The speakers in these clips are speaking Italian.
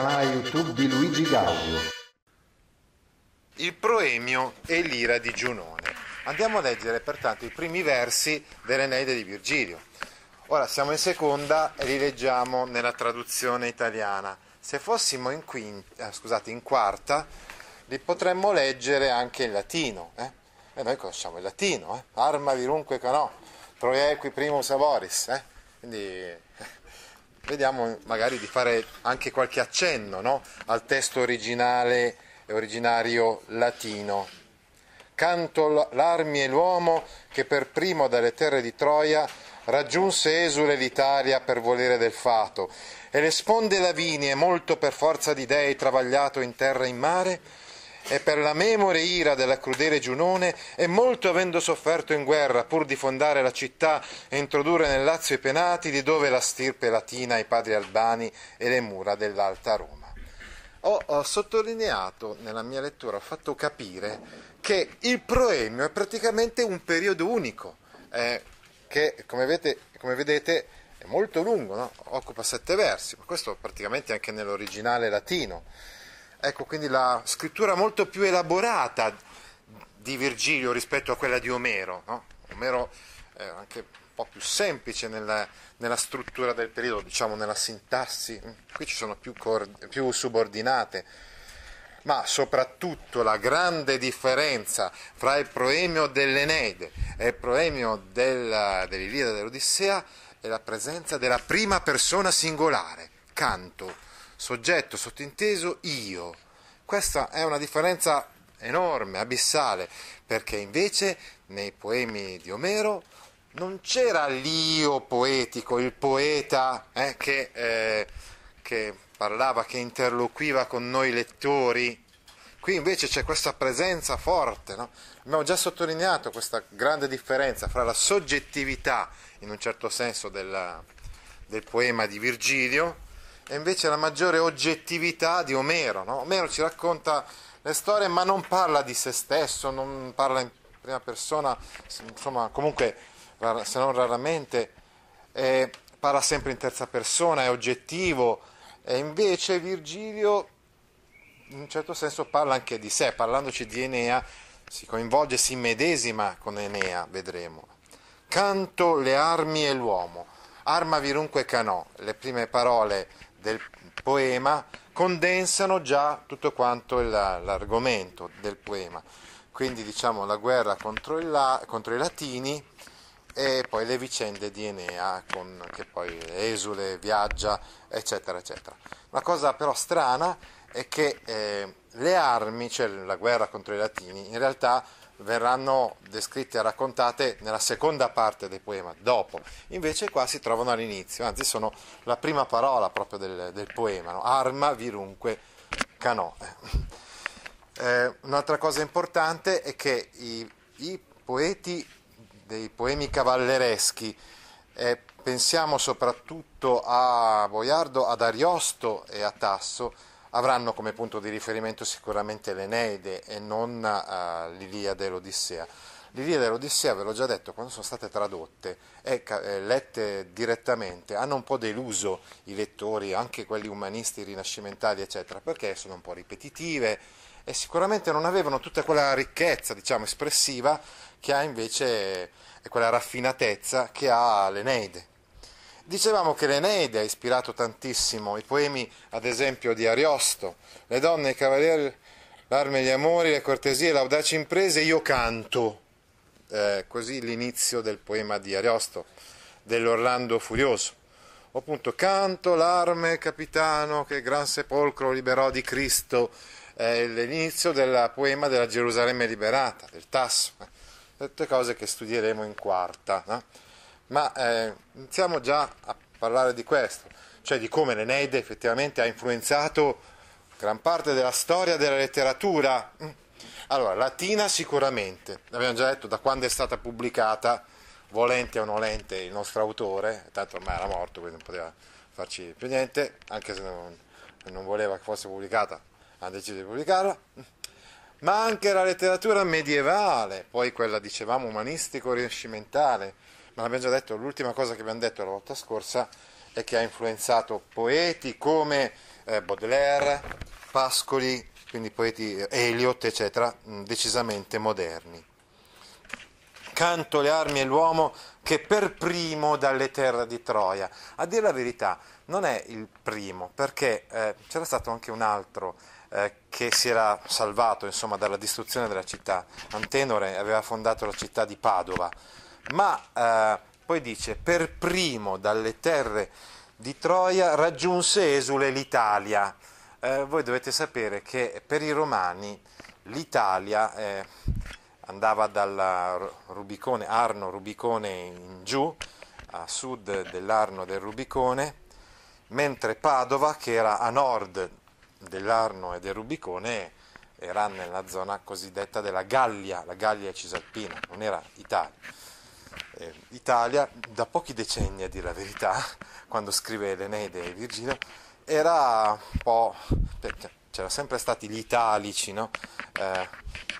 canale YouTube di Luigi Gaudio. Il proemio e l'ira di Giunone. Andiamo a leggere pertanto i primi versi dell'Eneide di Virgilio. Ora siamo in seconda e li leggiamo nella traduzione italiana. Se fossimo in, quinta, eh, scusate, in quarta, li potremmo leggere anche in latino. Eh? E noi conosciamo il latino, eh? arma virunque canò, proiequi primus avoris. Eh? Quindi vediamo magari di fare anche qualche accenno no? al testo originale e originario latino. Canto l'armi e l'uomo che per primo dalle terre di Troia raggiunse esule l'Italia per volere del fato, e le sponde lavinie, molto per forza di dei travagliato in terra e in mare, e per la memore ira della crudele Giunone e molto avendo sofferto in guerra pur di fondare la città e introdurre nel Lazio i penati di dove la stirpe latina i padri albani e le mura dell'alta Roma. Ho, ho sottolineato nella mia lettura, ho fatto capire che il proemio è praticamente un periodo unico, eh, che come vedete, come vedete è molto lungo, no? occupa sette versi, ma questo praticamente anche nell'originale latino. Ecco, quindi la scrittura molto più elaborata di Virgilio rispetto a quella di Omero. No? Omero è anche un po' più semplice nella, nella, struttura del periodo, diciamo nella sintassi, qui ci sono più, cord- più subordinate, ma soprattutto la grande differenza fra il proemio dell'Eneide e il proemio della, dell'Iliade dell'Odissea è la presenza della prima persona singolare, canto soggetto, sottinteso, io. Questa è una differenza enorme, abissale, perché invece nei poemi di Omero non c'era l'io poetico, il poeta eh, che, eh, che parlava, che interloquiva con noi lettori. Qui invece c'è questa presenza forte, no? abbiamo già sottolineato questa grande differenza fra la soggettività, in un certo senso, della, del poema di Virgilio, e invece la maggiore oggettività di Omero. No? Omero ci racconta le storie ma non parla di se stesso, non parla in prima persona, insomma comunque se non raramente eh, parla sempre in terza persona, è oggettivo e invece Virgilio in un certo senso parla anche di sé, parlandoci di Enea si coinvolge, si medesima con Enea, vedremo. Canto le armi e l'uomo, armavi dunque canò, le prime parole del poema condensano già tutto quanto l'argomento del poema. Quindi diciamo la guerra contro, la, contro i latini e poi le vicende di Enea con, che poi esule, viaggia, eccetera, eccetera. La cosa però strana è che eh, le armi, cioè la guerra contro i latini, in realtà verranno descritte e raccontate nella seconda parte del poema, dopo. Invece qua si trovano all'inizio, anzi sono la prima parola proprio del, del poema, no? arma virunque canò. Eh, un'altra cosa importante è che i, i poeti dei poemi cavallereschi, eh, pensiamo soprattutto a Boiardo, ad Ariosto e a Tasso, avranno come punto di riferimento sicuramente l'Eneide e non uh, eh, l'Iliade e l'Odissea. L'Iliade e l'Odissea, ve l'ho già detto, quando sono state tradotte e eh, lette direttamente, hanno un po' deluso i lettori, anche quelli umanisti, rinascimentali, eccetera, perché sono un po' ripetitive e sicuramente non avevano tutta quella ricchezza, diciamo, espressiva che ha invece eh, quella raffinatezza che ha l'Eneide. Dicevamo che l'Eneide ha ispirato tantissimo i poemi, ad esempio, di Ariosto, le donne, i cavalieri, l'arme, gli amori, le cortesie, l'audace imprese, io canto. Eh, così l'inizio del poema di Ariosto, dell'Orlando Furioso. O appunto, canto l'arme, capitano, che gran sepolcro liberò di Cristo, eh, l'inizio del poema della Gerusalemme liberata, del Tasso. Tutte cose che studieremo in quarta. No? ma eh, iniziamo già a parlare di questo, cioè di come l'Eneide effettivamente ha influenzato gran parte della storia della letteratura. Allora, latina sicuramente, l'abbiamo già detto da quando è stata pubblicata, volente o nolente il nostro autore, tanto ormai era morto, quindi non poteva farci più niente, anche se non, non voleva che fosse pubblicata, ha deciso di pubblicarla, ma anche la letteratura medievale, poi quella dicevamo umanistico-rinascimentale, ma l'abbiamo già detto, l'ultima cosa che abbiamo detto la volta scorsa è che ha influenzato poeti come eh, Baudelaire, Pascoli, quindi poeti eh, Eliot, eccetera, mm, decisamente moderni. Canto le armi e l'uomo che per primo dalle terre di Troia. A dire la verità, non è il primo, perché eh, c'era stato anche un altro eh, che si era salvato insomma, dalla distruzione della città. Antenore aveva fondato la città di Padova ma eh, poi dice per primo dalle terre di Troia raggiunse esule l'Italia. Eh, voi dovete sapere che per i romani l'Italia eh, andava dal Rubicone, Arno Rubicone in giù, a sud dell'Arno del Rubicone, mentre Padova, che era a nord dell'Arno e del Rubicone, era nella zona cosiddetta della Gallia, la Gallia cisalpina, non era Italia eh, Italia, da pochi decenni a dire la verità, quando scrive l'Eneide e Virgilio, era un po'... Cioè, cioè, c'erano sempre stati gli italici, no? eh,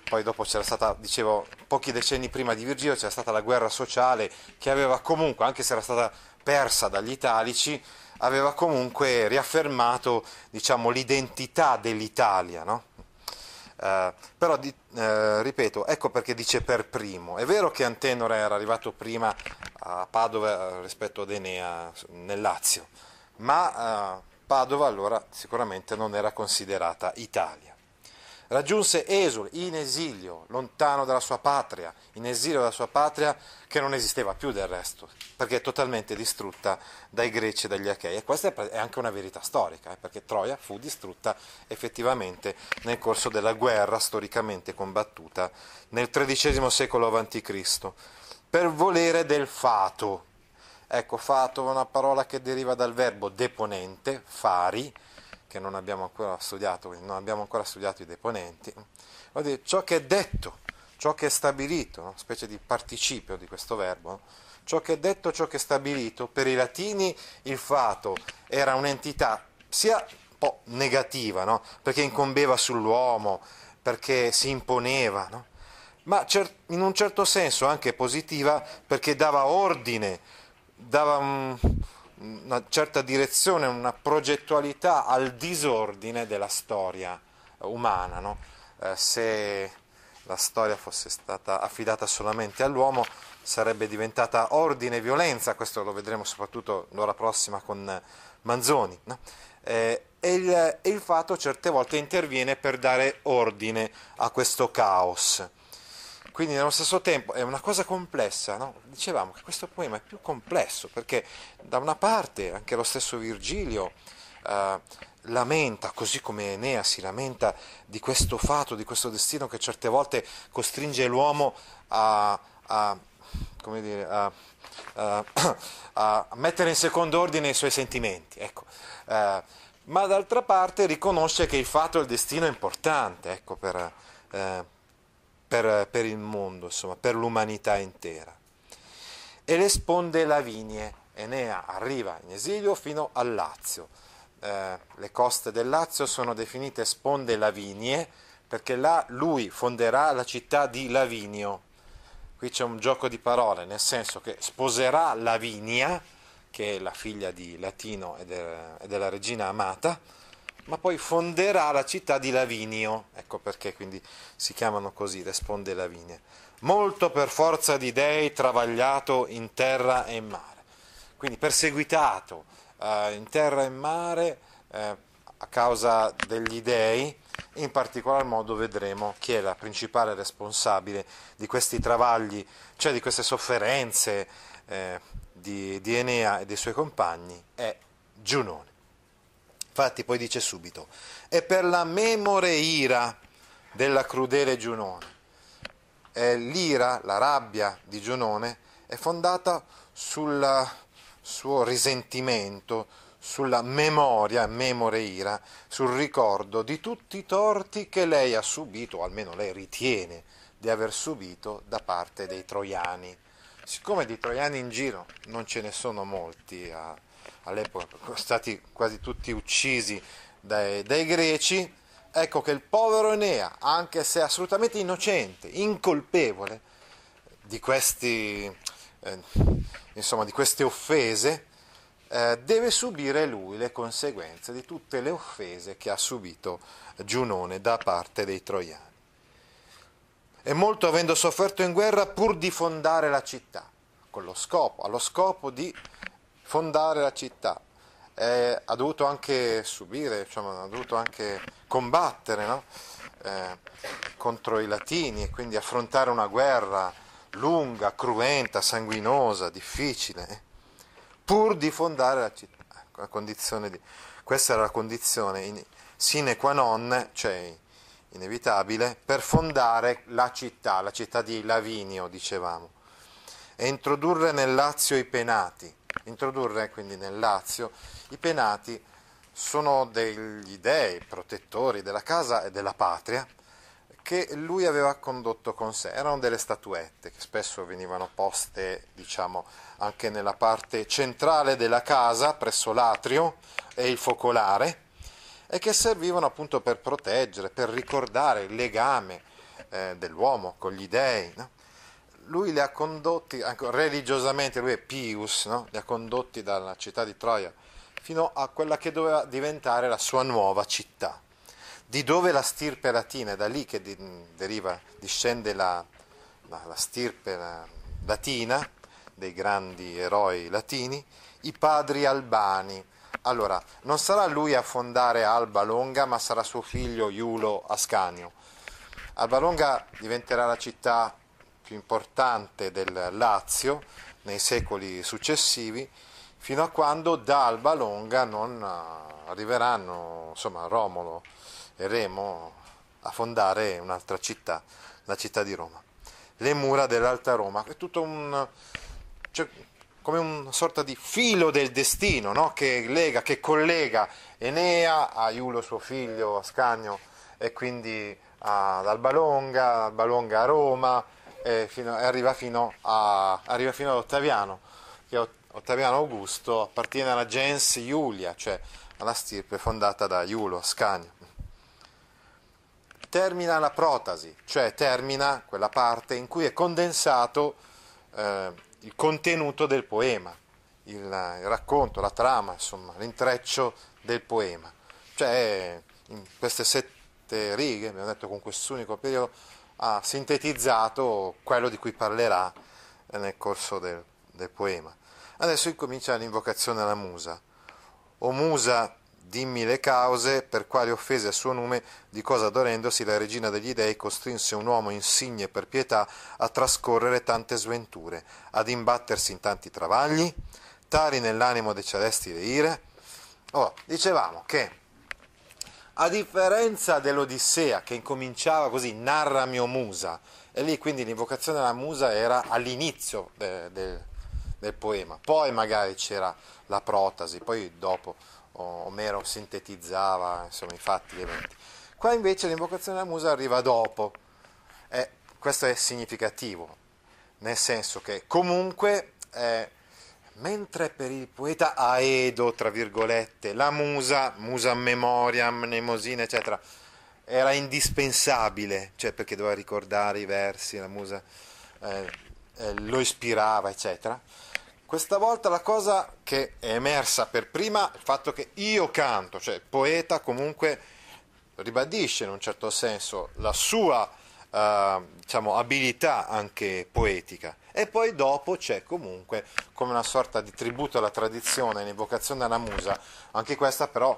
poi dopo c'era stata, dicevo, pochi decenni prima di Virgilio c'era stata la guerra sociale che aveva comunque, anche se era stata persa dagli italici, aveva comunque riaffermato diciamo, l'identità dell'Italia. No? Eh, però di, eh, ripeto, ecco perché dice per primo. È vero che Antenora era arrivato prima a Padova eh, rispetto ad Enea nel Lazio, ma eh, Padova allora sicuramente non era considerata Italia. Raggiunse Esul in esilio, lontano dalla sua patria, in esilio dalla sua patria che non esisteva più del resto, perché è totalmente distrutta dai greci e dagli achei. E questa è anche una verità storica, eh, perché Troia fu distrutta effettivamente nel corso della guerra storicamente combattuta nel XIII secolo a.C. per volere del fato. Ecco, fato è una parola che deriva dal verbo deponente, fari, che non abbiamo ancora studiato, quindi non abbiamo ancora studiato i deponenti, vuol dire ciò che è detto, ciò che è stabilito, una no? specie di participio di questo verbo, no? ciò che è detto, ciò che è stabilito, per i latini il fato era un'entità sia un po' negativa, no? perché incombeva sull'uomo, perché si imponeva, ma in un certo senso anche positiva perché dava ordine, dava un, una certa direzione, una progettualità al disordine della storia umana. No? Eh, se la storia fosse stata affidata solamente all'uomo sarebbe diventata ordine e violenza, questo lo vedremo soprattutto l'ora prossima con Manzoni. No? Eh, e, il, e il fatto certe volte interviene per dare ordine a questo caos. Quindi nello stesso tempo è una cosa complessa, no? dicevamo che questo poema è più complesso perché da una parte anche lo stesso Virgilio eh, lamenta, così come Enea si lamenta di questo fato, di questo destino che certe volte costringe l'uomo a, a, dire, a, a mettere in secondo ordine i suoi sentimenti. Ecco. Eh, ma d'altra parte riconosce che il fatto e il destino è importante ecco, per, eh, per, per il mondo, insomma, per l'umanità intera. E le sponde Lavinie, Enea arriva in esilio fino al Lazio. Eh, le coste del Lazio sono definite sponde Lavinie perché là lui fonderà la città di Lavinio. Qui c'è un gioco di parole, nel senso che sposerà Lavinia, che è la figlia di Latino e, e della regina amata, ma poi fonderà la città di Lavinio, ecco perché quindi si chiamano così risponde sponde molto per forza di dei travagliato in terra e in mare, quindi perseguitato eh, in terra e in mare eh, a causa degli dei, in particolar modo vedremo chi è la principale responsabile di questi travagli, cioè di queste sofferenze eh, di, di Enea e dei suoi compagni, è Giunone. Infatti poi dice subito, è per la memore ira della crudele Giunone. E l'ira, la rabbia di Giunone è fondata sul suo risentimento, sulla memoria, memore ira, sul ricordo di tutti i torti che lei ha subito, o almeno lei ritiene di aver subito da parte dei troiani. Siccome di troiani in giro non ce ne sono molti a all'epoca stati quasi tutti uccisi dai, dai greci, ecco che il povero Enea, anche se assolutamente innocente, incolpevole di, questi, eh, insomma, di queste offese, eh, deve subire lui le conseguenze di tutte le offese che ha subito Giunone da parte dei troiani. E molto avendo sofferto in guerra pur di fondare la città, con lo scopo, allo scopo di fondare la città, eh, ha dovuto anche subire, diciamo, ha dovuto anche combattere no? eh, contro i latini e quindi affrontare una guerra lunga, cruenta, sanguinosa, difficile, eh, pur di fondare la città. Ecco, di... Questa era la condizione in... sine qua non, cioè inevitabile, per fondare la città, la città di Lavinio, dicevamo, e introdurre nel Lazio i penati introdurre quindi nel Lazio i penati sono degli dei protettori della casa e della patria che lui aveva condotto con sé. Erano delle statuette che spesso venivano poste, diciamo, anche nella parte centrale della casa, presso l'atrio e il focolare, e che servivano appunto per proteggere, per ricordare il legame eh, dell'uomo con gli dei. No? lui li ha condotti, religiosamente lui è Pius, no? li ha condotti dalla città di Troia fino a quella che doveva diventare la sua nuova città, di dove la stirpe latina, è da lì che deriva, discende la, la, la stirpe latina dei grandi eroi latini, i padri albani. Allora, non sarà lui a fondare Alba Longa, ma sarà suo figlio Iulo Ascanio. Alba Longa diventerà la città più importante del Lazio nei secoli successivi, fino a quando da Alba Longa non eh, arriveranno insomma, Romolo e Remo a fondare un'altra città, la città di Roma. Le mura dell'Alta Roma, è tutto un... Cioè, come una sorta di filo del destino no? che lega, che collega Enea a Iulo suo figlio, a Scagno e quindi ad Albalonga, Albalonga a Roma, e, fino, e arriva, fino a, arriva, fino ad Ottaviano, che Ottaviano Augusto appartiene alla gens Iulia, cioè alla stirpe fondata da Iulo Ascanio. Termina la protasi, cioè termina quella parte in cui è condensato eh, il contenuto del poema, il, il racconto, la trama, insomma, l'intreccio del poema. Cioè, in queste sette righe, abbiamo detto con quest'unico periodo, ha sintetizzato quello di cui parlerà nel corso del, del poema. Adesso incomincia l'invocazione alla musa. O musa, dimmi le cause per quali offese a suo nome, di cosa adorendosi la regina degli dei costrinse un uomo insigne per pietà a trascorrere tante sventure, ad imbattersi in tanti travagli, tali nell'animo dei celesti le ire. Ora, dicevamo che a differenza dell'Odissea, che incominciava così, narra mio musa, e lì quindi l'invocazione della musa era all'inizio de, de, del poema, poi magari c'era la protasi, poi dopo Omero sintetizzava insomma, i fatti, gli eventi. Qua invece l'invocazione della musa arriva dopo, e eh, questo è significativo, nel senso che comunque... Eh, Mentre per il poeta Aedo, tra virgolette, la musa, musa memoriam, nemosina, eccetera, era indispensabile, cioè perché doveva ricordare i versi, la musa eh, eh, lo ispirava, eccetera. Questa volta la cosa che è emersa per prima è il fatto che io canto, cioè il poeta comunque ribadisce in un certo senso la sua eh, diciamo, abilità anche poetica e poi dopo c'è comunque come una sorta di tributo alla tradizione, l'invocazione alla musa, anche questa però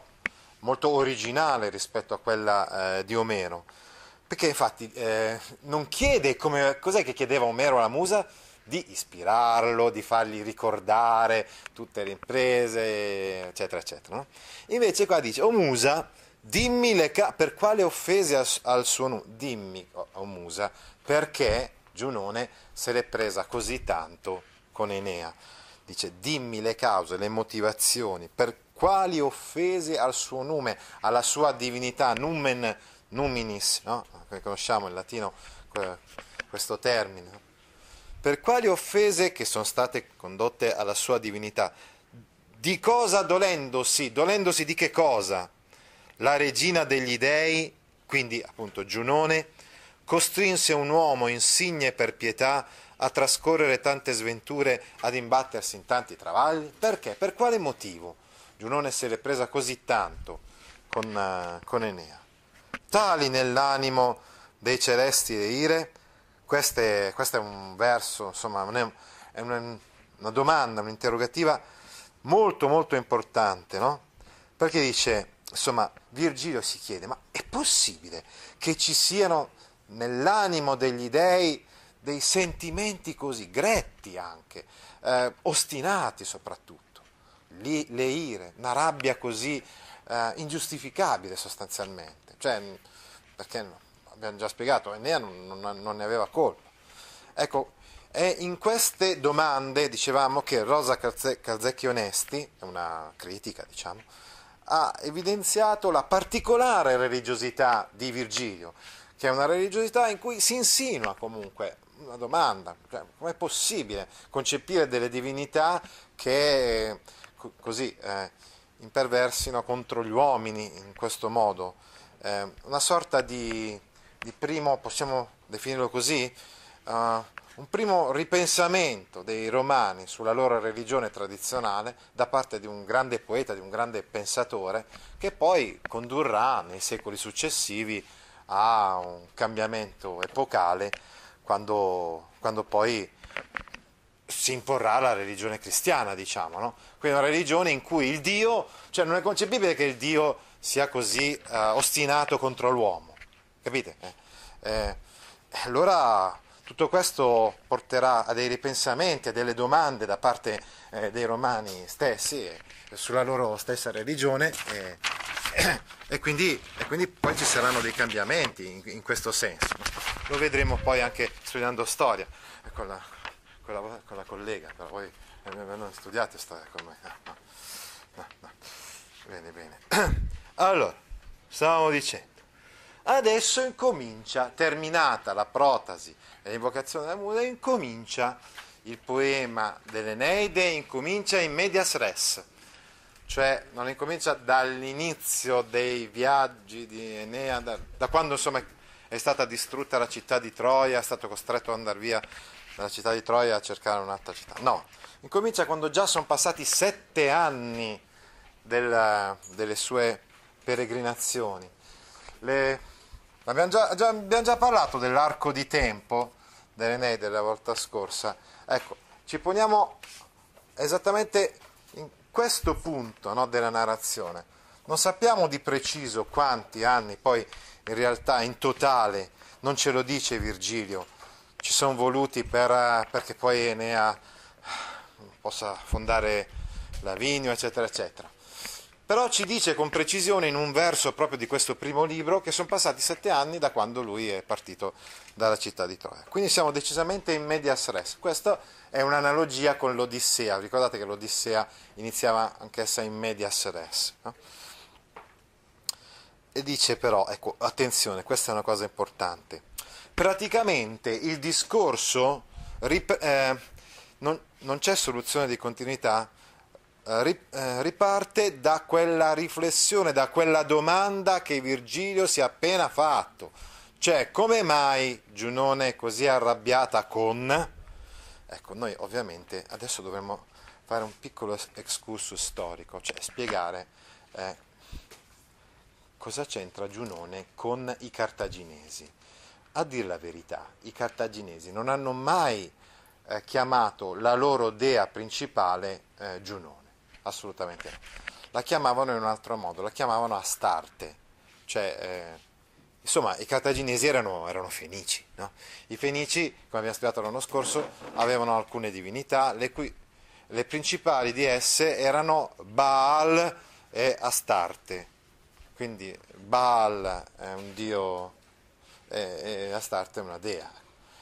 molto originale rispetto a quella eh, di Omero, perché infatti eh, non chiede come, cos'è che chiedeva Omero alla musa? Di ispirarlo, di fargli ricordare tutte le imprese, eccetera, eccetera. No? Invece qua dice, o musa, dimmi le ca- per quale offese al, suo nome, dimmi, o, o musa, perché Giunone se l'è presa così tanto con Enea. Dice, dimmi le cause, le motivazioni, per quali offese al suo nome, alla sua divinità, numen, numinis, no? conosciamo in latino questo termine. Per quali offese che sono state condotte alla sua divinità? Di cosa dolendosi? Dolendosi di che cosa? La regina degli dei, quindi appunto Giunone, costrinse un uomo insigne per pietà a trascorrere tante sventure, ad imbattersi in tanti travagli? Perché? Per quale motivo? Giunone se l'è presa così tanto con, uh, con Enea. Tali nell'animo dei celesti le ire, questo è, questo è un verso, insomma, è una, una domanda, un'interrogativa molto molto importante, no? Perché dice, insomma, Virgilio si chiede, ma è possibile che ci siano nell'animo degli dei dei sentimenti così gretti anche, eh, ostinati soprattutto, li, le ire, una rabbia così eh, ingiustificabile sostanzialmente, cioè, perché no, abbiamo già spiegato, Enea non, non, non ne aveva colpa. Ecco, è in queste domande dicevamo che Rosa Calzecchi Onesti, una critica diciamo, ha evidenziato la particolare religiosità di Virgilio, che è una religiosità in cui si insinua comunque una domanda, cioè, com'è possibile concepire delle divinità che così eh, imperversino contro gli uomini in questo modo? Eh, una sorta di, di, primo, possiamo definirlo così, uh, un primo ripensamento dei romani sulla loro religione tradizionale da parte di un grande poeta, di un grande pensatore, che poi condurrà nei secoli successivi a un cambiamento epocale quando, quando poi si imporrà la religione cristiana, diciamo, no? Quindi una religione in cui il Dio, cioè non è concepibile che il Dio sia così eh, ostinato contro l'uomo, capite? Eh, eh, allora tutto questo porterà a dei ripensamenti, a delle domande da parte eh, dei romani stessi eh, sulla loro stessa religione. E quindi, e quindi, poi ci saranno dei cambiamenti in, in, questo senso. Lo vedremo poi anche studiando storia eh, con la, con la, con la collega, però voi eh, eh, non studiate storia con me. No, no, no. Bene, bene. Allora, stavamo dicendo, adesso incomincia, terminata la protasi e l'invocazione della muda, incomincia il poema dell'Eneide, incomincia in medias res cioè non incomincia dall'inizio dei viaggi di Enea, da, da quando insomma, è stata distrutta la città di Troia, è stato costretto ad andare via dalla città di Troia a cercare un'altra città. No, incomincia quando già sono passati sette anni della, delle sue peregrinazioni. Le, abbiamo, già, già, abbiamo già parlato dell'arco di tempo dell'Eneide della volta scorsa. Ecco, ci poniamo esattamente questo punto no, della narrazione, non sappiamo di preciso quanti anni, poi in realtà in totale, non ce lo dice Virgilio, ci sono voluti per, perché poi Enea possa fondare Lavinio, eccetera, eccetera. Però ci dice con precisione in un verso proprio di questo primo libro che sono passati sette anni da quando lui è partito dalla città di Troia. Quindi siamo decisamente in medias res. Questa è un'analogia con l'Odissea, ricordate che l'Odissea iniziava anch'essa in medias res. No? E dice però, ecco, attenzione, questa è una cosa importante, praticamente il discorso rip- eh, non, non, c'è soluzione di continuità, eh, rip- eh, riparte da quella riflessione, da quella domanda che Virgilio si è appena fatto cioè, come mai Giunone è così arrabbiata con... Ecco, noi ovviamente adesso dovremmo fare un piccolo excursus storico, cioè spiegare eh, cosa c'entra Giunone con i cartaginesi. A dir la verità, i cartaginesi non hanno mai eh, chiamato la loro dea principale eh, Giunone, assolutamente no. La chiamavano in un altro modo, la chiamavano Astarte, cioè eh, Insomma, i cartaginesi erano, erano fenici. No? I fenici, come abbiamo spiegato l'anno scorso, avevano alcune divinità, le, cui, le principali di esse erano Baal e Astarte. Quindi Baal è un dio e, e Astarte è una dea.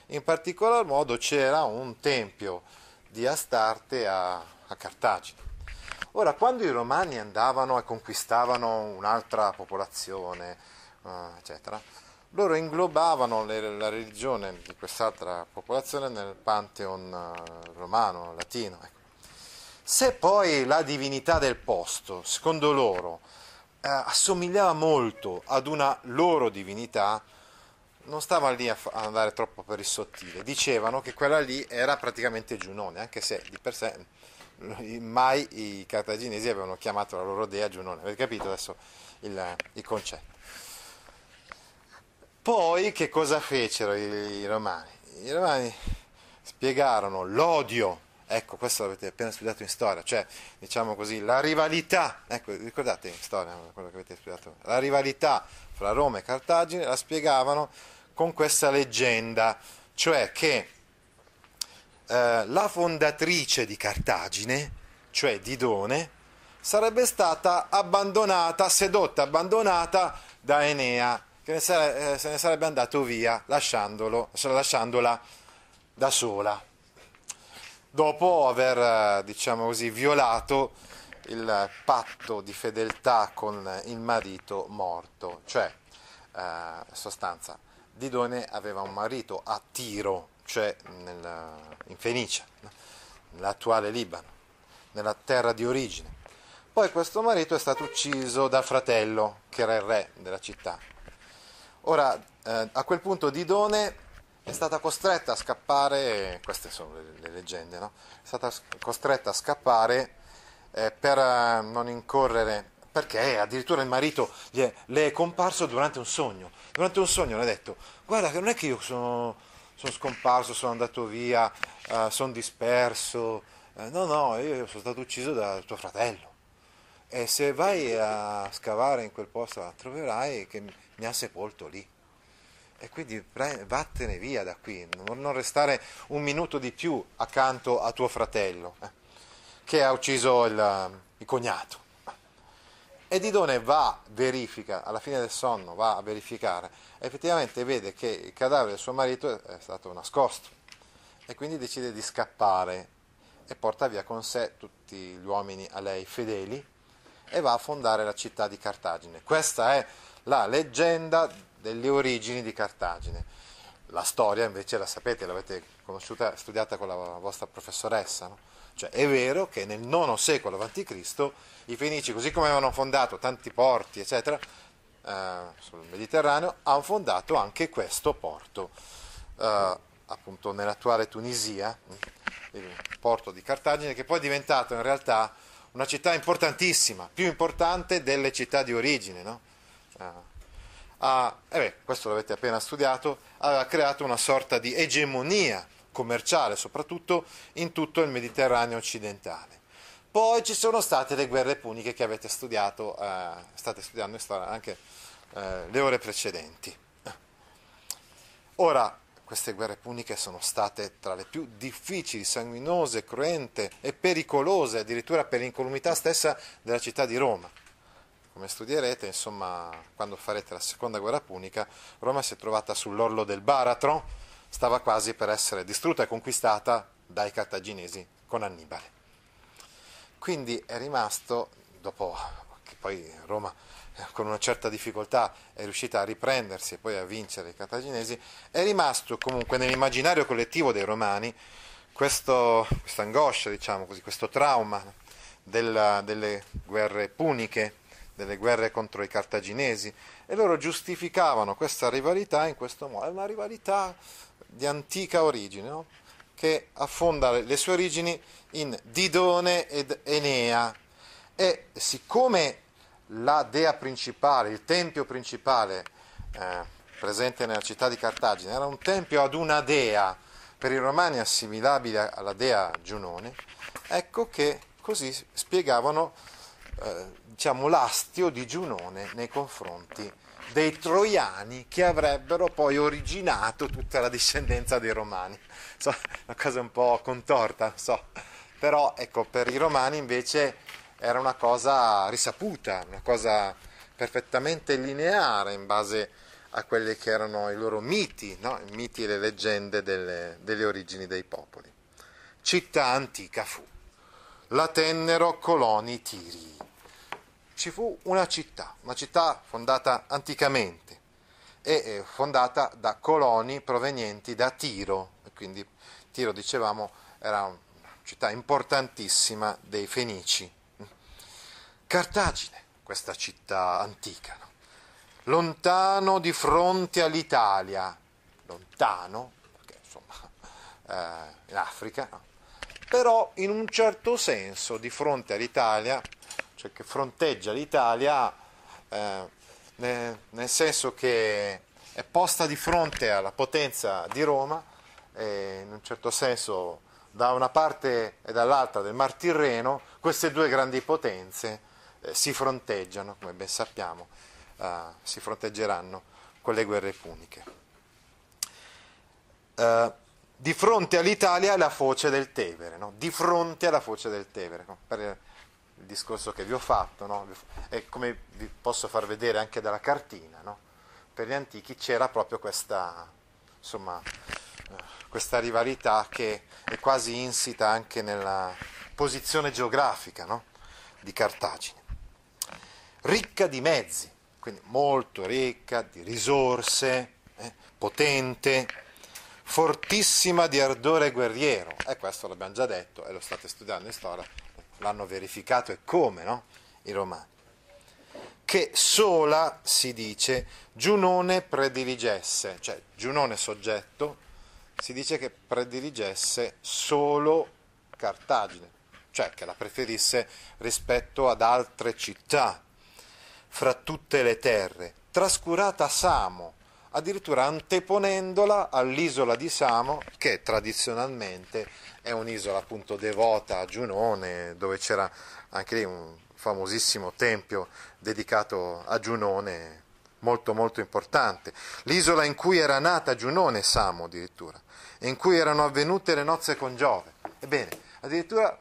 In particolar modo c'era un tempio di Astarte a, a Cartagine. Ora, quando i romani andavano e conquistavano un'altra popolazione, Ah, eccetera. Loro inglobavano le, la religione di quest'altra popolazione nel pantheon eh, romano, latino. Ecco. Se poi la divinità del posto, secondo loro, eh, assomigliava molto ad una loro divinità, non stava lì a, andare troppo per il sottile, dicevano che quella lì era praticamente Giunone, anche se di per sé mai i cartaginesi avevano chiamato la loro dea Giunone, avete capito adesso il, il concetto. Poi che cosa fecero i, i romani? I romani spiegarono l'odio, ecco questo l'avete appena studiato in storia, cioè diciamo così la rivalità, ecco ricordate in storia quello che avete studiato, la rivalità fra Roma e Cartagine la spiegavano con questa leggenda, cioè che eh, la fondatrice di Cartagine, cioè Didone, sarebbe stata abbandonata, sedotta, abbandonata da Enea che ne sare, eh, se ne sarebbe andato via lasciandola da sola, dopo aver, eh, diciamo così, violato il patto di fedeltà con il marito morto, cioè, eh, sostanza, Didone aveva un marito a Tiro, cioè nel, in Fenicia, nell'attuale Libano, nella terra di origine. Poi questo marito è stato ucciso dal fratello, che era il re della città, Ora, eh, a quel punto Didone è stata costretta a scappare, queste sono le, le leggende, no? è stata costretta a scappare eh, per eh, non incorrere, perché addirittura il marito è, le è comparso durante un sogno, durante un sogno le ha detto, guarda che non è che io sono, sono scomparso, sono andato via, eh, sono disperso, eh, no no, io sono stato ucciso da tuo fratello. E se vai a scavare in quel posto là, troverai che mi ha sepolto lì. E quindi pre- vattene via da qui, non restare un minuto di più accanto a tuo fratello, eh, che ha ucciso il, il cognato. E Didone va, verifica, alla fine del sonno va a verificare, e effettivamente vede che il cadavere del suo marito è stato nascosto, e quindi decide di scappare e porta via con sé tutti gli uomini a lei fedeli e va a fondare la città di Cartagine. Questa è la leggenda delle origini di Cartagine. La storia invece la sapete, l'avete conosciuta, studiata con la vostra professoressa. No? Cioè è vero che nel IX secolo a.C. i Fenici, così come avevano fondato tanti porti, eccetera, eh, sul Mediterraneo, hanno fondato anche questo porto, eh, appunto nell'attuale Tunisia, il porto di Cartagine, che poi è diventato in realtà una città importantissima, più importante delle città di origine. No? Ah, ah, eh beh, questo l'avete appena studiato, aveva creato una sorta di egemonia commerciale, soprattutto in tutto il Mediterraneo occidentale. Poi ci sono state le guerre puniche che avete studiato, eh, state studiando anche eh, le ore precedenti. Ora, queste guerre puniche sono state tra le più difficili, sanguinose, cruente e pericolose, addirittura per l'incolumità stessa della città di Roma. Come studierete, insomma, quando farete la seconda guerra punica, Roma si è trovata sull'orlo del baratro, stava quasi per essere distrutta e conquistata dai cartaginesi con Annibale. Quindi è rimasto, dopo che poi Roma con una certa difficoltà è riuscita a riprendersi e poi a vincere i cartaginesi, è rimasto comunque nell'immaginario collettivo dei romani questa angoscia, diciamo così, questo trauma della, delle guerre puniche, delle guerre contro i cartaginesi e loro giustificavano questa rivalità in questo modo, è una rivalità di antica origine, no? che affonda le sue origini in Didone ed Enea. E siccome la dea principale, il tempio principale eh, presente nella città di Cartagine, era un tempio ad una dea, per i romani assimilabile alla dea Giunone, ecco che così spiegavano eh, diciamo, l'astio di Giunone nei confronti dei troiani che avrebbero poi originato tutta la discendenza dei romani. So, una cosa un po' contorta, so. però ecco, per i romani invece era una cosa risaputa, una cosa perfettamente lineare in base a quelli che erano i loro miti, no? i miti e le leggende delle, delle origini dei popoli. Città antica fu, la tennero coloni tirii. Ci fu una città, una città fondata anticamente e fondata da coloni provenienti da Tiro, quindi Tiro dicevamo era una città importantissima dei Fenici. Cartagine, questa città antica, no? lontano di fronte all'Italia, lontano, perché insomma eh, in Africa, no? però in un certo senso di fronte all'Italia, cioè che fronteggia l'Italia eh, nel, nel senso che è posta di fronte alla potenza di Roma, in un certo senso da una parte e dall'altra del Mar Tirreno, queste due grandi potenze eh, si fronteggiano, come ben sappiamo, eh, si fronteggeranno con le guerre puniche. Eh, di fronte all'Italia la foce del Tevere, no? di fronte alla foce del Tevere, no? per il discorso che vi ho fatto, no? e come vi posso far vedere anche dalla cartina, per gli antichi c'era proprio questa, insomma, eh, questa rivalità che è quasi insita anche nella posizione geografica no? di Cartagine ricca di mezzi, quindi molto ricca di risorse, eh, potente, fortissima di ardore guerriero. E eh, questo l'abbiamo già detto e lo state studiando in storia, l'hanno verificato e come, no? I romani. Che sola, si dice, Giunone prediligesse, cioè Giunone soggetto, si dice che prediligesse solo Cartagine, cioè che la preferisse rispetto ad altre città fra tutte le terre, trascurata Samo, addirittura anteponendola all'isola di Samo, che tradizionalmente è un'isola appunto devota a Giunone, dove c'era anche lì un famosissimo tempio dedicato a Giunone, molto molto importante. L'isola in cui era nata Giunone, Samo addirittura, e in cui erano avvenute le nozze con Giove. Ebbene, addirittura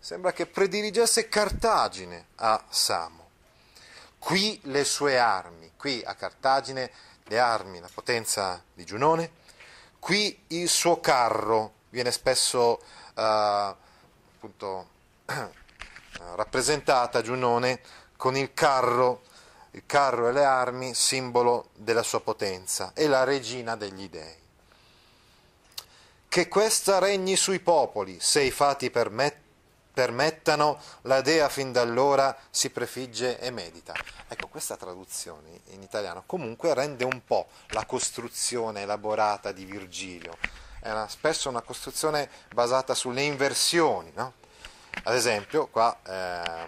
sembra che prediligesse Cartagine a Samo qui le sue armi, qui a Cartagine le armi, la potenza di Giunone, qui il suo carro viene spesso eh, appunto, rappresentata Giunone con il carro, il carro e le armi, simbolo della sua potenza, è la regina degli dei. Che questa regni sui popoli, se i fati permettono, permettano, la dea fin da allora si prefigge e medita. Ecco, questa traduzione in italiano comunque rende un po' la costruzione elaborata di Virgilio, è una, spesso una costruzione basata sulle inversioni, no? Ad esempio, qua eh,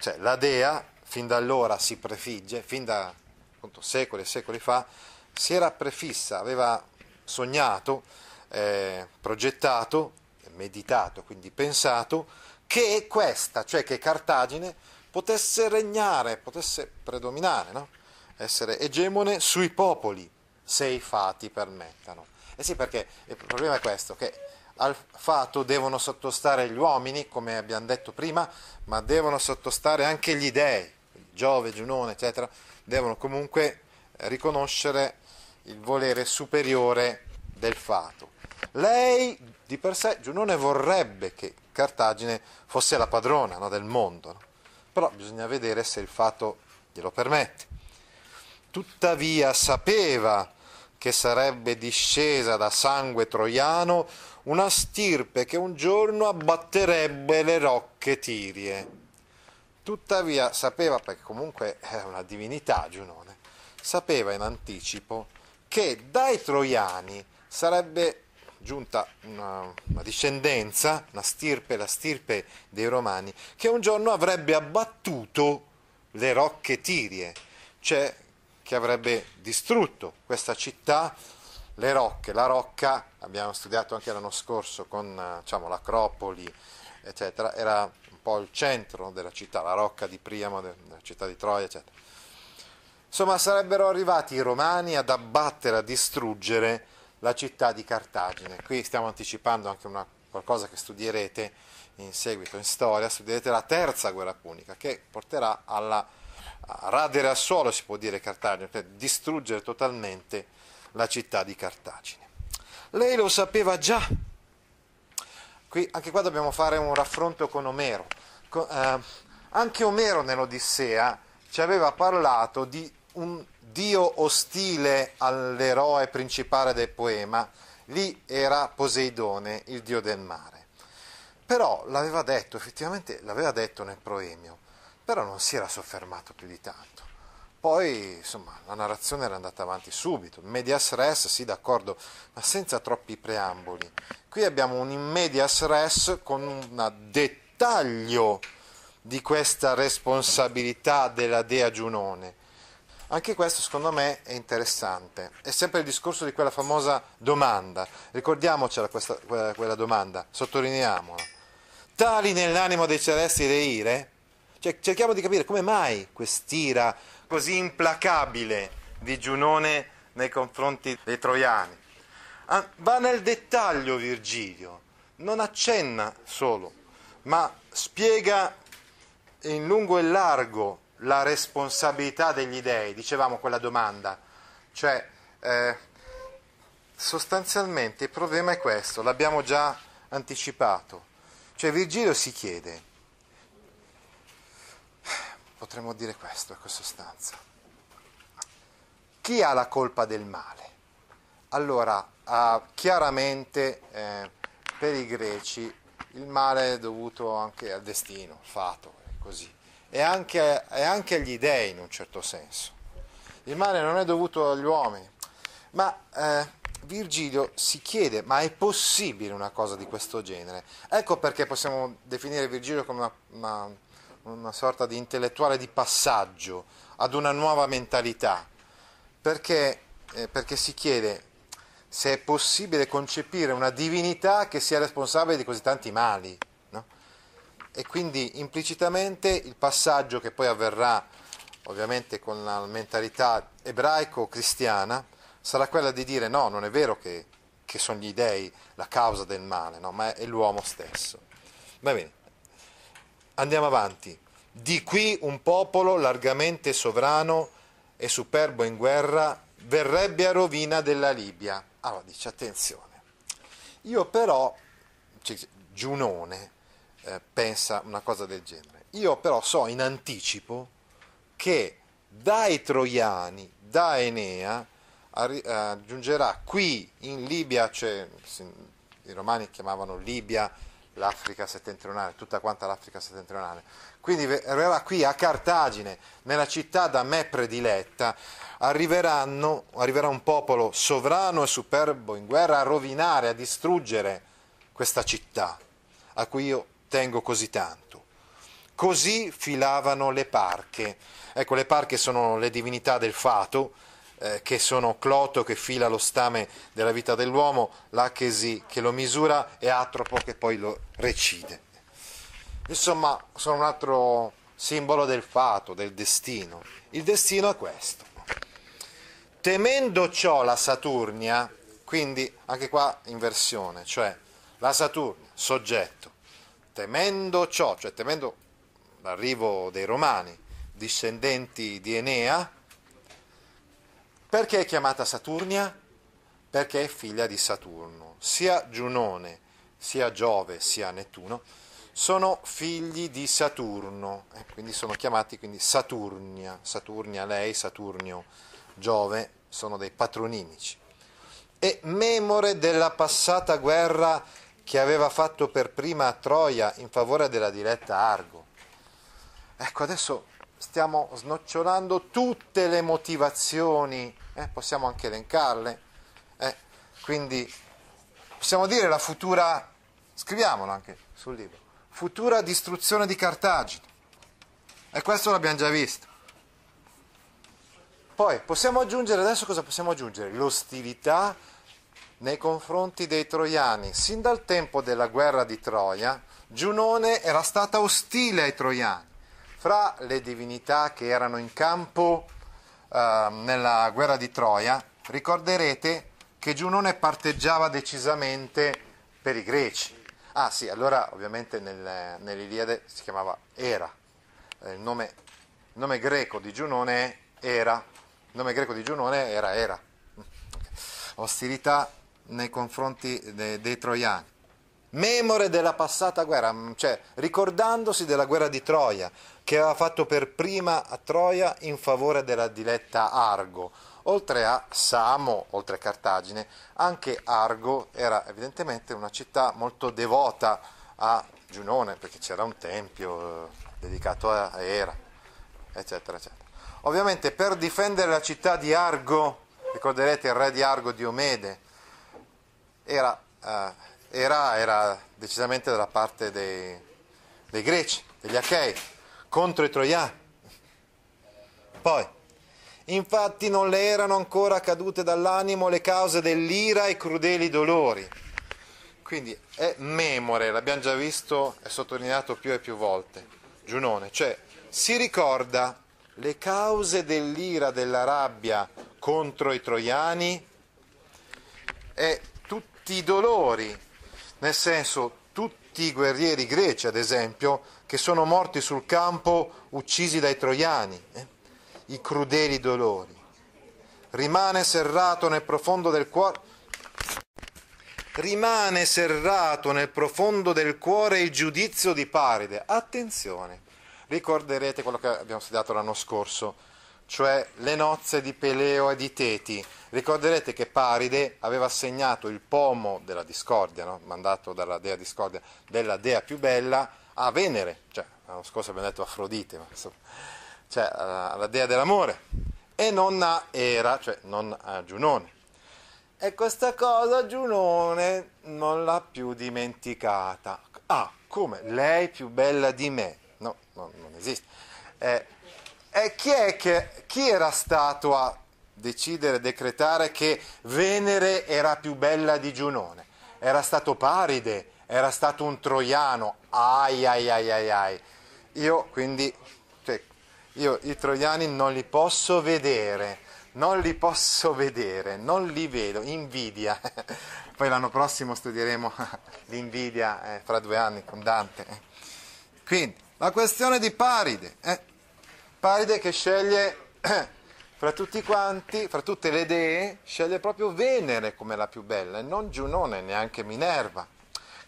cioè, la dea fin da allora si prefigge, fin da appunto, secoli e secoli fa, si era prefissa, aveva sognato, eh, progettato, meditato, quindi pensato, che è questa, cioè che Cartagine potesse regnare, potesse predominare, no? essere egemone sui popoli, se i fati permettano. E eh sì, perché il problema è questo, che al fato devono sottostare gli uomini, come abbiamo detto prima, ma devono sottostare anche gli dei, Giove, Giunone, eccetera, devono comunque riconoscere il volere superiore del fato. Lei di per sé Giunone vorrebbe che Cartagine fosse la padrona no, del mondo, no? però bisogna vedere se il fato glielo permette. Tuttavia sapeva che sarebbe discesa da sangue troiano una stirpe che un giorno abbatterebbe le rocche tirie. Tuttavia sapeva, perché comunque è una divinità Giunone, sapeva in anticipo che dai troiani sarebbe giunta una, una, discendenza, una stirpe, la stirpe dei Romani, che un giorno avrebbe abbattuto le rocche tirie, cioè che avrebbe distrutto questa città, le rocche, la rocca, abbiamo studiato anche l'anno scorso con eh, diciamo, l'acropoli, eccetera, era un po' il centro della città, la rocca di Priamo, della città di Troia, eccetera. Insomma, sarebbero arrivati i romani ad abbattere, a distruggere la città di Cartagine. Qui stiamo anticipando anche una, qualcosa che studierete in seguito in storia, studierete la terza guerra punica che porterà alla a radere al suolo, si può dire, Cartagine, cioè distruggere totalmente la città di Cartagine. Lei lo sapeva già. Qui, anche qua dobbiamo fare un raffronto con Omero. Con, eh, anche Omero nell'Odissea ci aveva parlato di un dio ostile all'eroe principale del poema, lì era Poseidone, il dio del mare. Però l'aveva detto, effettivamente l'aveva detto nel proemio, però non si era soffermato più di tanto. Poi, insomma, la narrazione era andata avanti subito, medias res, sì d'accordo, ma senza troppi preamboli. Qui abbiamo un in medias res con un dettaglio di questa responsabilità della dea Giunone anche questo secondo me è interessante, è sempre il discorso di quella famosa domanda, ricordiamocela questa, quella, quella domanda, sottolineiamola. Tali nell'animo dei celesti le ire? Cioè, cerchiamo di capire come mai quest'ira così implacabile di Giunone nei confronti dei troiani. Ah, va nel dettaglio Virgilio, non accenna solo, ma spiega in lungo e largo la responsabilità degli dèi? dicevamo quella domanda, cioè eh, sostanzialmente il problema è questo, l'abbiamo già anticipato, cioè Virgilio si chiede, potremmo dire questo, ecco sostanza, chi ha la colpa del male? Allora, ah, chiaramente eh, per i greci il male è dovuto anche al destino, al fato, così e anche, e anche agli dèi in un certo senso. Il male non è dovuto agli uomini. Ma eh, Virgilio si chiede, ma è possibile una cosa di questo genere? Ecco perché possiamo definire Virgilio come una, una, una sorta di intellettuale di passaggio ad una nuova mentalità, perché, eh, perché si chiede se è possibile concepire una divinità che sia responsabile di così tanti mali e quindi implicitamente il passaggio che poi avverrà ovviamente con la mentalità ebraico-cristiana sarà quella di dire no, non è vero che, che sono gli dei la causa del male, no, ma è, l'uomo stesso. Va bene, andiamo avanti. Di qui un popolo largamente sovrano e superbo in guerra verrebbe a rovina della Libia. Allora dice attenzione, io però, cioè, Giunone, eh, pensa una cosa del genere. Io però so in anticipo che dai troiani, da Enea, aggiungerà qui in Libia, cioè, i romani chiamavano Libia l'Africa settentrionale, tutta quanta l'Africa settentrionale. Quindi arriverà qui a Cartagine, nella città da me prediletta, arriverà un popolo sovrano e superbo in guerra a rovinare, a distruggere questa città, a cui io tengo così tanto. Così filavano le parche. Ecco, le parche sono le divinità del fato, eh, che sono Cloto che fila lo stame della vita dell'uomo, Lachesi che lo misura e Atropo che poi lo recide. Insomma, sono un altro simbolo del fato, del destino. Il destino è questo. Temendo ciò la Saturnia, quindi anche qua inversione, cioè la Saturnia, soggetto, temendo ciò, cioè temendo l'arrivo dei romani, discendenti di Enea, perché è chiamata Saturnia? Perché è figlia di Saturno. Sia Giunone, sia Giove, sia Nettuno sono figli di Saturno, eh, quindi sono chiamati quindi Saturnia, Saturnia lei, Saturnio, Giove, sono dei patronimici. E memore della passata guerra che aveva fatto per prima a Troia in favore della diretta Argo. Ecco, adesso stiamo snocciolando tutte le motivazioni, eh, possiamo anche elencarle, eh, quindi possiamo dire la futura, scriviamolo anche sul libro, futura distruzione di Cartagine. E questo l'abbiamo già visto. Poi possiamo aggiungere, adesso cosa possiamo aggiungere? L'ostilità nei confronti dei troiani. Sin dal tempo della guerra di Troia, Giunone era stata ostile ai troiani. Fra le divinità che erano in campo eh, nella guerra di Troia, ricorderete che Giunone parteggiava decisamente per i greci. Ah sì, allora ovviamente nel, nell'Iliade si chiamava Era. Eh, il nome, il nome greco di Giunone è Era. Il nome greco di Giunone era Era. Mm, Ostilità nei confronti dei, dei troiani. Memore della passata guerra, mm, cioè ricordandosi della guerra di Troia, che aveva fatto per prima a Troia in favore della diletta Argo. Oltre a Samo, oltre a Cartagine, anche Argo era evidentemente una città molto devota a Giunone, perché c'era un tempio eh, dedicato a Era, eccetera, eccetera. Ovviamente per difendere la città di Argo, ricorderete il re di Argo Diomede, era, eh, era, era decisamente dalla parte dei, dei greci, degli achei, contro i troiani. Poi, infatti non le erano ancora cadute dall'animo le cause dell'ira e crudeli dolori. Quindi è memore, l'abbiamo già visto, e sottolineato più e più volte, Giunone, cioè si ricorda le cause dell'ira, della rabbia contro i troiani e tutti i dolori, nel senso tutti i guerrieri greci, ad esempio, che sono morti sul campo uccisi dai troiani, eh? i crudeli dolori. Rimane serrato nel profondo del cuore. Rimane serrato nel profondo del cuore il giudizio di Paride. Attenzione, ricorderete quello che abbiamo studiato l'anno scorso cioè le nozze di Peleo e di Teti. Ricorderete che Paride aveva assegnato il pomo della discordia, no? mandato dalla dea discordia, della dea più bella, a Venere, cioè l'anno scorso abbiamo detto Afrodite, ma insomma, cioè alla dea dell'amore, e non a Era, cioè non a Giunone. E questa cosa Giunone non l'ha più dimenticata. Ah, come? Lei più bella di me? No, no non esiste. Eh, è chi, è che, chi era stato a decidere, decretare che Venere era più bella di Giunone? Era stato Paride, era stato un troiano, ai ai ai ai ai. Io quindi, cioè, io i troiani non li posso vedere, non li posso vedere, non li vedo, invidia. Poi l'anno prossimo studieremo l'invidia eh, fra due anni con Dante. Quindi, la questione di Paride. Eh. Paride che sceglie fra tutti quanti, fra tutte le dee, sceglie proprio Venere come la più bella e non Giunone, neanche Minerva.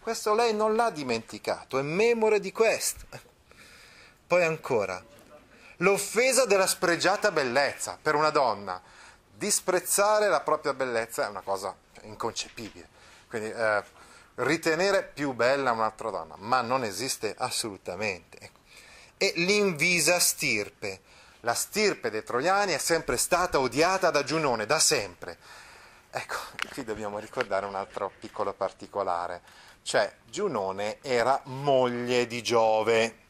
Questo lei non l'ha dimenticato, è memore di questo. Poi ancora, l'offesa della spregiata bellezza per una donna. Disprezzare la propria bellezza è una cosa inconcepibile. Quindi eh, ritenere più bella un'altra donna, ma non esiste assolutamente. Ecco, e l'invisa stirpe. La stirpe dei troiani è sempre stata odiata da Giunone, da sempre. Ecco, qui dobbiamo ricordare un altro piccolo particolare, cioè Giunone era moglie di Giove.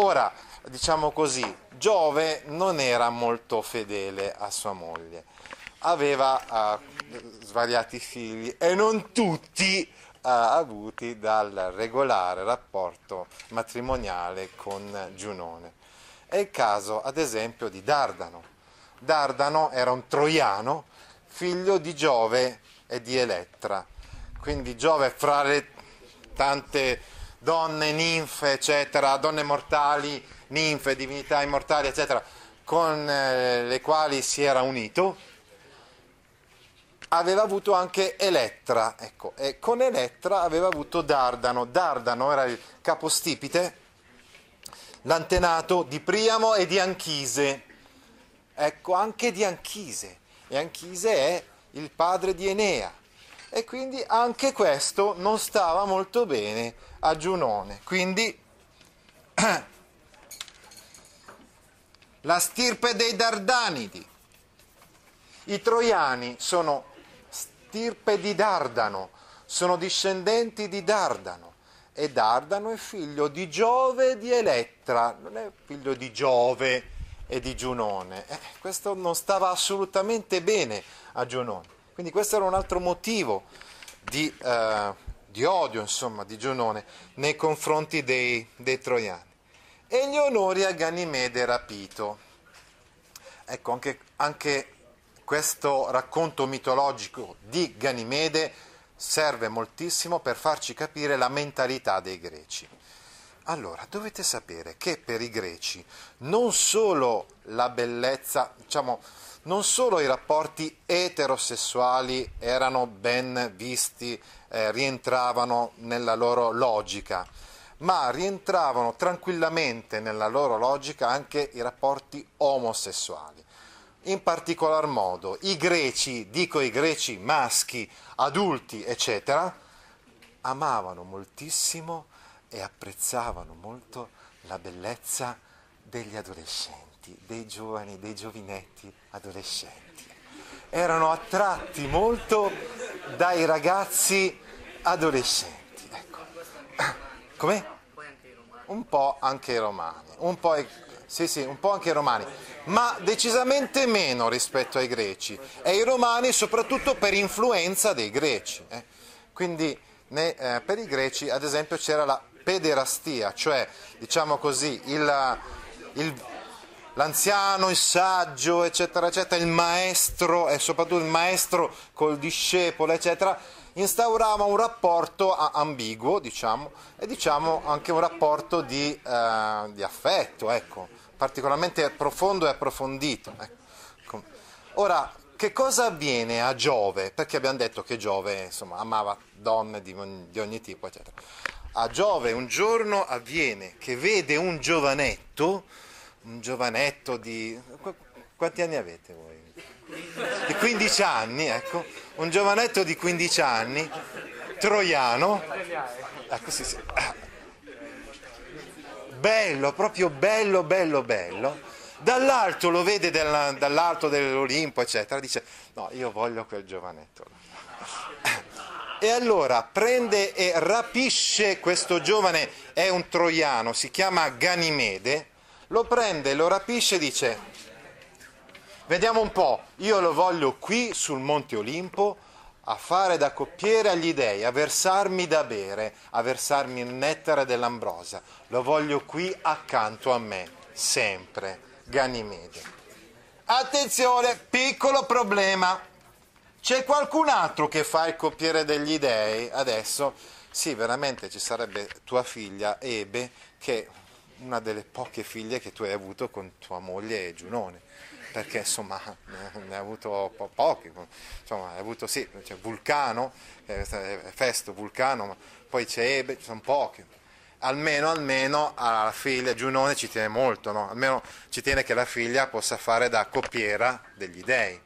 Ora, diciamo così, Giove non era molto fedele a sua moglie, aveva uh, svariati figli e non tutti avuti dal regolare rapporto matrimoniale con Giunone. È il caso, ad esempio, di Dardano. Dardano era un troiano, figlio di Giove e di Elettra. Quindi Giove fra le tante donne, ninfe, eccetera, donne mortali, ninfe, divinità immortali, eccetera, con eh, le quali si era unito, aveva avuto anche Elettra, ecco, e con Elettra aveva avuto Dardano. Dardano era il capostipite, l'antenato di Priamo e di Anchise. Ecco, anche di Anchise. E Anchise è il padre di Enea. E quindi anche questo non stava molto bene a Giunone. Quindi la stirpe dei Dardanidi. I troiani sono stirpe di Dardano, sono discendenti di Dardano e Dardano è figlio di Giove e di Elettra, non è figlio di Giove e di Giunone. Eh, questo non stava assolutamente bene a Giunone. Quindi questo era un altro motivo di, eh, di odio, insomma, di Giunone nei confronti dei, dei troiani. E gli onori a Ganimede rapito. Ecco, anche, anche questo racconto mitologico di Ganimede serve moltissimo per farci capire la mentalità dei greci. Allora, dovete sapere che per i greci non solo la bellezza, diciamo, non solo i rapporti eterosessuali erano ben visti, eh, rientravano nella loro logica, ma rientravano tranquillamente nella loro logica anche i rapporti omosessuali in particolar modo i greci, dico i greci maschi, adulti, eccetera, amavano moltissimo e apprezzavano molto la bellezza degli adolescenti, dei giovani, dei giovinetti adolescenti. Erano attratti molto dai ragazzi adolescenti. Ecco. Come? Un po' anche i romani, un po' i sì, sì, un po' anche i romani, ma decisamente meno rispetto ai greci e i romani soprattutto per influenza dei greci. Eh. Quindi ne, eh, per i greci ad esempio c'era la pederastia, cioè diciamo così il, il, l'anziano, il saggio, eccetera, eccetera, il maestro e soprattutto il maestro col discepolo, eccetera, instaurava un rapporto ambiguo, diciamo, e diciamo anche un rapporto di, eh, di affetto, ecco particolarmente profondo e approfondito. Ecco. Ora, che cosa avviene a Giove? Perché abbiamo detto che Giove insomma, amava donne di, di ogni tipo, eccetera. A Giove un giorno avviene che vede un giovanetto, un giovanetto di... Quanti anni avete voi? Di 15 anni, ecco. Un giovanetto di 15 anni, troiano. Ecco, sì, sì bello, proprio bello, bello, bello, dall'alto lo vede dalla, dall'alto dell'Olimpo, eccetera, dice no, io voglio quel giovanetto. E allora prende e rapisce questo giovane, è un troiano, si chiama Ganimede, lo prende, lo rapisce e dice, vediamo un po', io lo voglio qui sul Monte Olimpo, a fare da coppiere agli dèi, a versarmi da bere, a versarmi il nettare dell'ambrosia. Lo voglio qui accanto a me, sempre. Ganimede. Attenzione, piccolo problema. C'è qualcun altro che fa il coppiere degli dèi adesso? Sì, veramente ci sarebbe tua figlia Ebe, che è una delle poche figlie che tu hai avuto con tua moglie Giunone perché insomma ne ha avuto po- pochi, insomma ha avuto sì, c'è Vulcano, eh, Festo, Vulcano, poi c'è Ebe, ci sono pochi. Almeno, almeno alla figlia, Giunone ci tiene molto, no? almeno ci tiene che la figlia possa fare da coppiera degli dèi.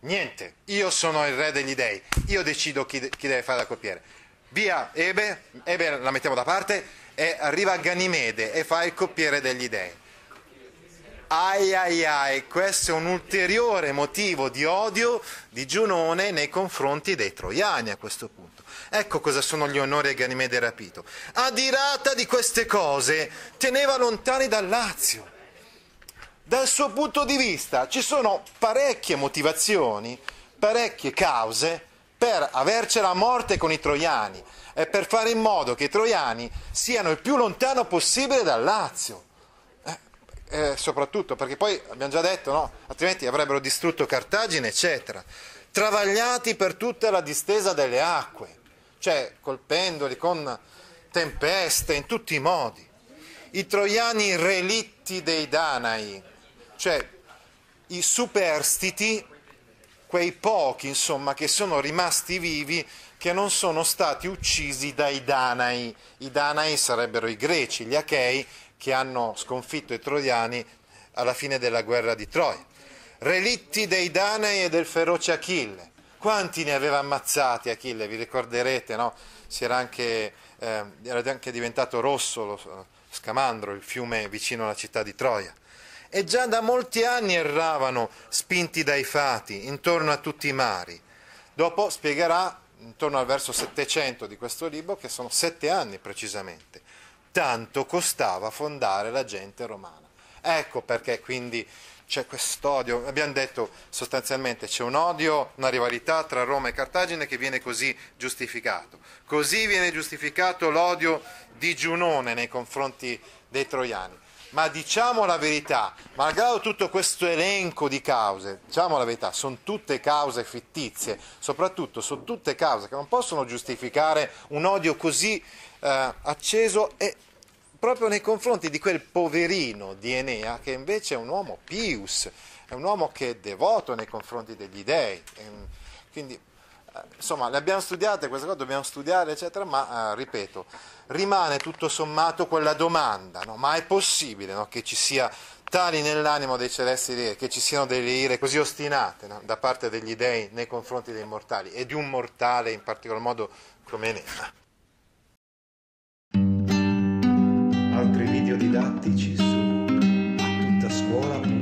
Niente, io sono il re degli dèi, io decido chi, de- chi deve fare da coppiere. Via Ebe, Ebe la mettiamo da parte e arriva Ganimede e fa il coppiere degli dèi. Ai ai ai, questo è un ulteriore motivo di odio di Giunone nei confronti dei troiani a questo punto. Ecco cosa sono gli onori a Ganimede rapito. Adirata di queste cose, teneva lontani dal Lazio. Dal suo punto di vista ci sono parecchie motivazioni, parecchie cause per avercela a morte con i troiani e per fare in modo che i troiani siano il più lontano possibile dal Lazio eh, soprattutto, perché poi abbiamo già detto, no? altrimenti avrebbero distrutto Cartagine, eccetera, travagliati per tutta la distesa delle acque, cioè colpendoli con tempeste in tutti i modi. I troiani relitti dei Danai, cioè i superstiti, quei pochi insomma che sono rimasti vivi che non sono stati uccisi dai Danai. I Danai sarebbero i greci, gli Achei, che hanno sconfitto i troiani alla fine della guerra di Troia. Relitti dei Danei e del feroce Achille. Quanti ne aveva ammazzati Achille? Vi ricorderete, no? era anche, eh, era anche diventato rosso lo Scamandro, il fiume vicino alla città di Troia. E già da molti anni erravano, spinti dai fati, intorno a tutti i mari. Dopo spiegherà, intorno al verso 700 di questo libro, che sono sette anni precisamente, tanto costava fondare la gente romana. Ecco perché quindi c'è quest'odio, abbiamo detto sostanzialmente c'è un odio, una rivalità tra Roma e Cartagine che viene così giustificato. Così viene giustificato l'odio di Giunone nei confronti dei troiani. Ma diciamo la verità, malgrado tutto questo elenco di cause, diciamo la verità, sono tutte cause fittizie, soprattutto sono tutte cause che non possono giustificare un odio così eh, acceso e proprio nei confronti di quel poverino di Enea che invece è un uomo pius, è un uomo che è devoto nei confronti degli dèi. Mm, quindi, eh, insomma, le abbiamo studiate queste cose, dobbiamo studiare, eccetera, ma eh, ripeto, rimane tutto sommato quella domanda, no? ma è possibile no? che ci sia tali nell'animo dei celesti re, che ci siano delle ire così ostinate no? da parte degli dèi nei confronti dei mortali e di un mortale in particolar modo come Enea? video didattici su a tutta scuola.